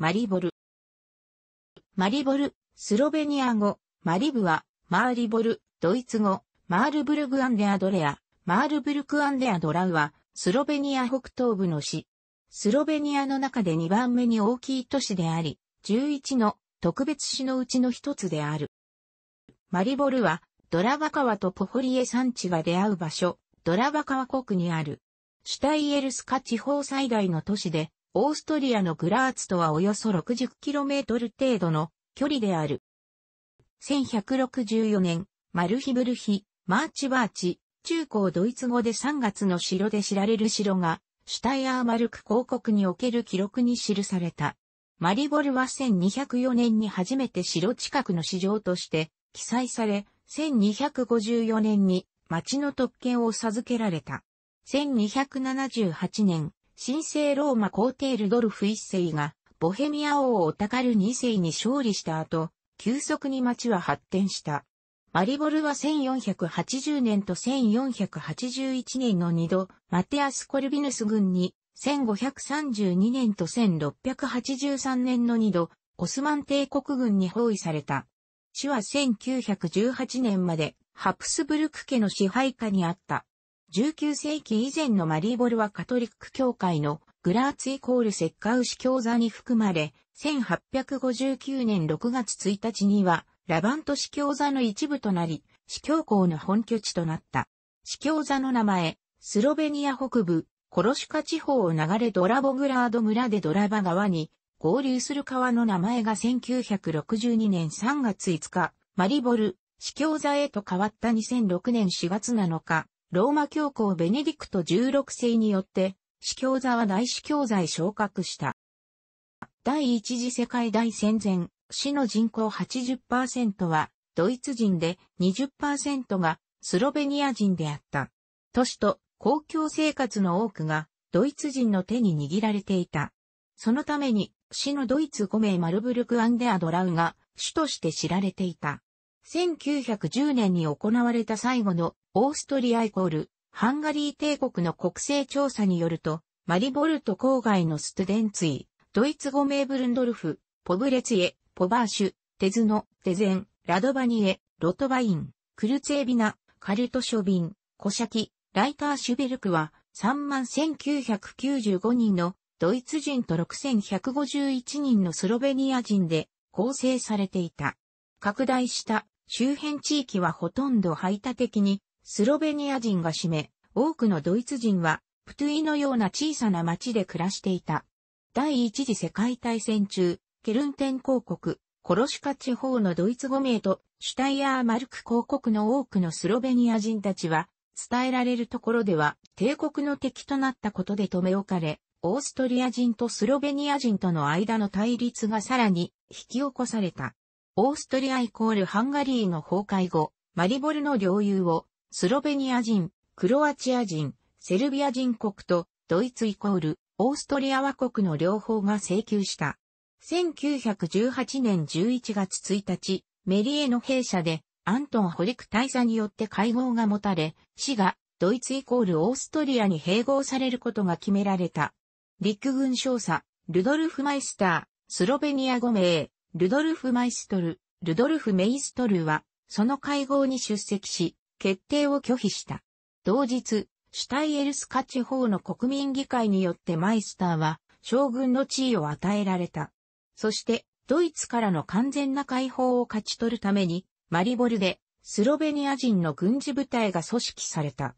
マリボル。マリボル、スロベニア語、マリブは、マーリボル、ドイツ語、マールブルグアンデアドレア、マールブルクアンデアドラウは、スロベニア北東部の市。スロベニアの中で2番目に大きい都市であり、11の特別市のうちの一つである。マリボルは、ドラバ川とポホリエ山地が出会う場所、ドラバ川国にある。シュタイエルスカ地方最大の都市で、オーストリアのグラーツとはおよそ 60km 程度の距離である。1164年、マルヒブルヒ、マーチバーチ、中高ドイツ語で3月の城で知られる城が、シュタイアーマルク広告における記録に記された。マリボルは1204年に初めて城近くの市場として記載され、1254年に町の特権を授けられた。1278年、神聖ローマ皇帝ルドルフ一世が、ボヘミア王オタカル二世に勝利した後、急速に町は発展した。マリボルは1480年と1481年の2度、マテアス・コルビヌス軍に、1532年と1683年の2度、オスマン帝国軍に包囲された。市は1918年まで、ハプスブルク家の支配下にあった。19世紀以前のマリーボルはカトリック教会のグラーツイコール石化牛教座に含まれ、1859年6月1日には、ラバント司教座の一部となり、司教校の本拠地となった。司教座の名前、スロベニア北部、コロシュカ地方を流れドラボグラード村でドラバ川に合流する川の名前が1962年3月5日、マリボル、司教座へと変わった2006年4月7日、ローマ教皇ベネディクト16世によって、司教座は大司教座へ昇格した。第一次世界大戦前、市の人口80%はドイツ人で20%がスロベニア人であった。都市と公共生活の多くがドイツ人の手に握られていた。そのために市のドイツ5名マルブルク・アンデア・ドラウが主として知られていた。1910年に行われた最後のオーストリアイコールハンガリー帝国の国勢調査によると、マリボルト郊外のステデンツイ、ドイツ語名ブルンドルフ、ポブレツエ、ポバーシュ、テズノ、テゼン、ラドバニエ、ロトバイン、クルツエビナ、カルトショビン、コシャキ、ライターシュベルクは3万1995人のドイツ人と6151人のスロベニア人で構成されていた。拡大した周辺地域はほとんど排他的にスロベニア人が占め、多くのドイツ人はプトゥイのような小さな町で暮らしていた。第一次世界大戦中、ケルンテン公国、コロシカ地方のドイツ語名とシュタイヤーマルク公国の多くのスロベニア人たちは、伝えられるところでは帝国の敵となったことで留め置かれ、オーストリア人とスロベニア人との間の対立がさらに引き起こされた。オーストリアイコールハンガリーの崩壊後、マリボルの領有を、スロベニア人、クロアチア人、セルビア人国と、ドイツイコール、オーストリア和国の両方が請求した。1918年11月1日、メリエの弊社で、アントン・ホリク大佐によって会合が持たれ、死が、ドイツイコールオーストリアに併合されることが決められた。陸軍少佐、ルドルフ・マイスター、スロベニア5名、ルドルフ・マイストル、ルドルフ・メイストルは、その会合に出席し、決定を拒否した。同日、シュタイエルスカ地方の国民議会によってマイスターは、将軍の地位を与えられた。そして、ドイツからの完全な解放を勝ち取るために、マリボルで、スロベニア人の軍事部隊が組織された。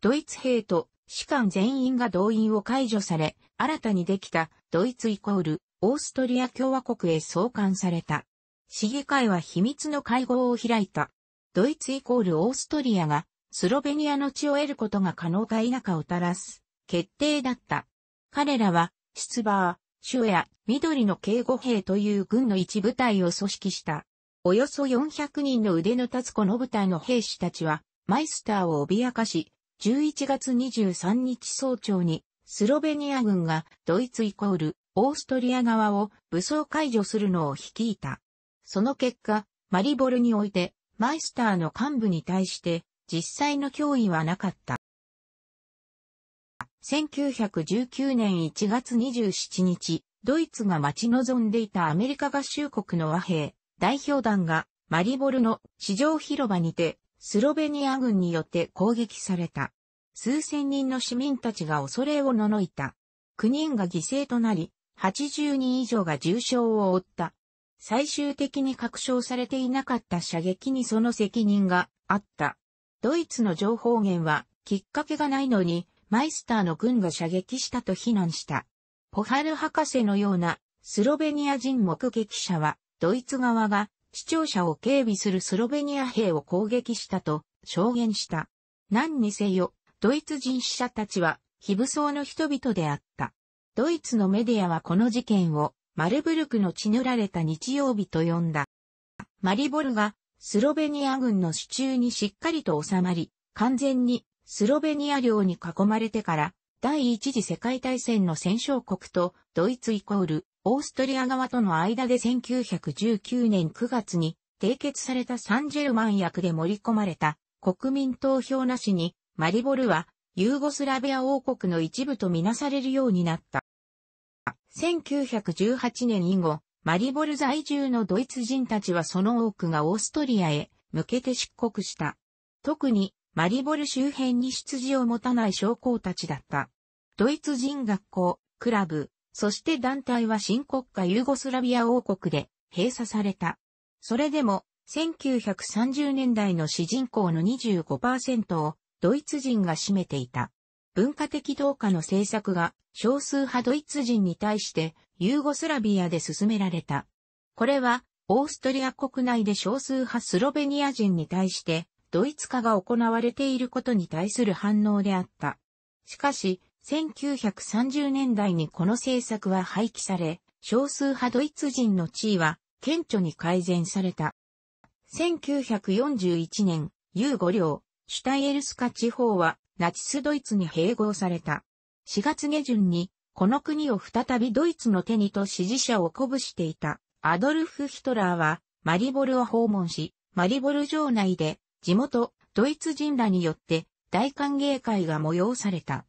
ドイツ兵と士官全員が動員を解除され、新たにできたドイツイコールオーストリア共和国へ送還された。市議会は秘密の会合を開いた。ドイツイコールオーストリアがスロベニアの地を得ることが可能か否かを垂らす決定だった。彼らはシツバー、シュや緑の警護兵という軍の一部隊を組織した。およそ400人の腕の立つこの部隊の兵士たちはマイスターを脅かし、11月23日早朝にスロベニア軍がドイツイコールオーストリア側を武装解除するのを率いた。その結果、マリボルにおいて、マイスターの幹部に対して、実際の脅威はなかった。1919年1月27日、ドイツが待ち望んでいたアメリカ合衆国の和平代表団がマリボルの市場広場にてスロベニア軍によって攻撃された。数千人の市民たちが恐れをののいた。9人が犠牲となり、80人以上が重傷を負った。最終的に確証されていなかった射撃にその責任があった。ドイツの情報源は、きっかけがないのに、マイスターの軍が射撃したと非難した。ポハル博士のような、スロベニア人目撃者は、ドイツ側が、視聴者を警備するスロベニア兵を攻撃したと、証言した。何にせよ、ドイツ人死者たちは、非武装の人々であった。ドイツのメディアはこの事件をマルブルクの血塗られた日曜日と呼んだ。マリボルがスロベニア軍の手中にしっかりと収まり、完全にスロベニア領に囲まれてから第一次世界大戦の戦勝国とドイツイコールオーストリア側との間で1919年9月に締結されたサンジェルマン役で盛り込まれた国民投票なしにマリボルはユーゴスラビア王国の一部とみなされるようになった。1918年以後、マリボル在住のドイツ人たちはその多くがオーストリアへ向けて出国した。特にマリボル周辺に出自を持たない将校たちだった。ドイツ人学校、クラブ、そして団体は新国家ユーゴスラビア王国で閉鎖された。それでも1930年代の主人公の25%をドイツ人が占めていた。文化的同化の政策が少数派ドイツ人に対してユーゴスラビアで進められた。これはオーストリア国内で少数派スロベニア人に対してドイツ化が行われていることに対する反応であった。しかし、1930年代にこの政策は廃棄され、少数派ドイツ人の地位は顕著に改善された。1941年、ユーゴ領、シュタイエルスカ地方はナチスドイツに併合された。4月下旬に、この国を再びドイツの手にと支持者を鼓舞していたアドルフ・ヒトラーはマリボルを訪問し、マリボル城内で地元ドイツ人らによって大歓迎会が催された。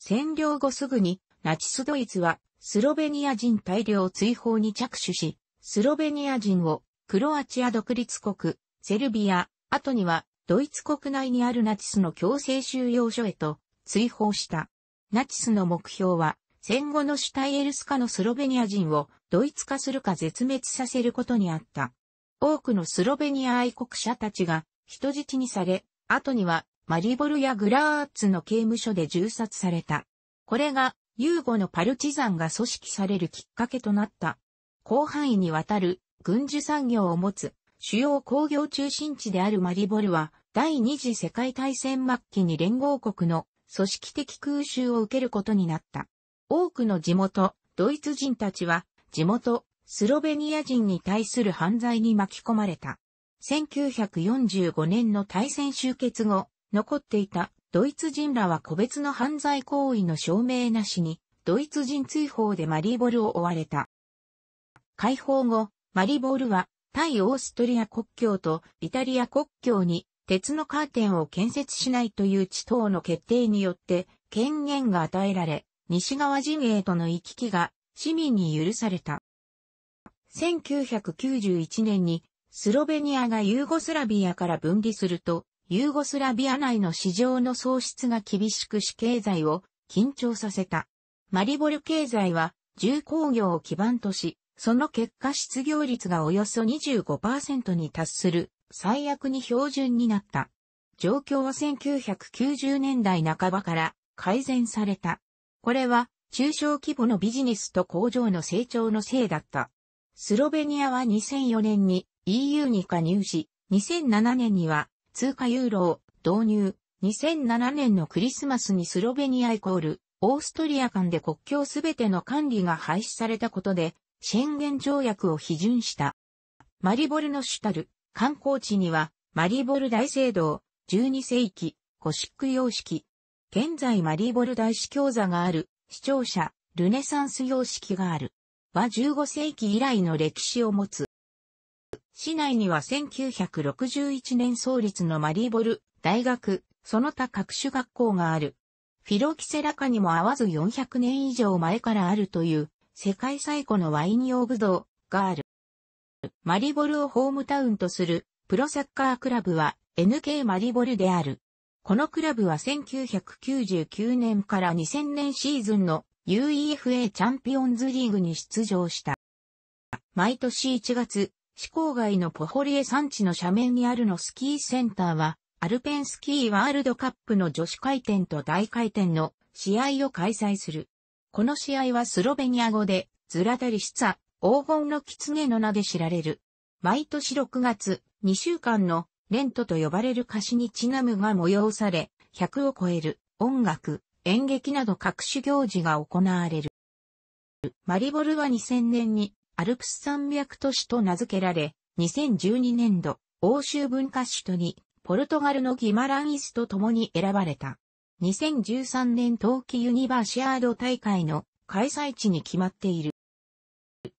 占領後すぐにナチスドイツはスロベニア人大量追放に着手し、スロベニア人をクロアチア独立国、セルビア、後にはドイツ国内にあるナチスの強制収容所へと追放した。ナチスの目標は、戦後のシュタイエルスカのスロベニア人をドイツ化するか絶滅させることにあった。多くのスロベニア愛国者たちが人質にされ、後にはマリボルやグラーツの刑務所で銃殺された。これが、ユーゴのパルチザンが組織されるきっかけとなった。広範囲にわたる軍需産業を持つ主要工業中心地であるマリボルは、第二次世界大戦末期に連合国の組織的空襲を受けることになった。多くの地元、ドイツ人たちは、地元、スロベニア人に対する犯罪に巻き込まれた。1945年の大戦終結後、残っていたドイツ人らは個別の犯罪行為の証明なしに、ドイツ人追放でマリーボルを追われた。解放後、マリーボールは対オーストリア国境とイタリア国境に鉄のカーテンを建設しないという地等の決定によって権限が与えられ、西側陣営との行き来が市民に許された。1991年にスロベニアがユーゴスラビアから分離すると、ユーゴスラビア内の市場の創出が厳しくし経済を緊張させた。マリボル経済は重工業を基盤とし、その結果失業率がおよそ25%に達する最悪に標準になった。状況は1990年代半ばから改善された。これは中小規模のビジネスと工場の成長のせいだった。スロベニアは2004年に EU に加入し、2007年には通貨ユーロを導入。2007年のクリスマスにスロベニアイコールオーストリア間で国境すべての管理が廃止されたことで、宣言条約を批准した。マリボルのシュタル、観光地には、マリボル大聖堂、12世紀、ゴシック様式。現在マリボル大司教座がある、視聴者、ルネサンス様式がある。は15世紀以来の歴史を持つ。市内には1961年創立のマリーボル大学、その他各種学校がある。フィロキセラカにも合わず400年以上前からあるという世界最古のワイン用ブドウがある。マリボルをホームタウンとするプロサッカークラブは NK マリボルである。このクラブは1999年から2000年シーズンの UEFA チャンピオンズリーグに出場した。毎年1月、市郊外のポホリエ山地の斜面にあるのスキーセンターは、アルペンスキーワールドカップの女子回転と大回転の試合を開催する。この試合はスロベニア語で、ズラタリシツァ黄金の狐の名で知られる。毎年6月、2週間のレントと呼ばれる歌詞にちなむが催され、100を超える音楽、演劇など各種行事が行われる。マリボルは2000年にアルプス山脈都市と名付けられ、2012年度欧州文化首都にポルトガルのギマランイスと共に選ばれた。2013年冬季ユニバーシアード大会の開催地に決まっている。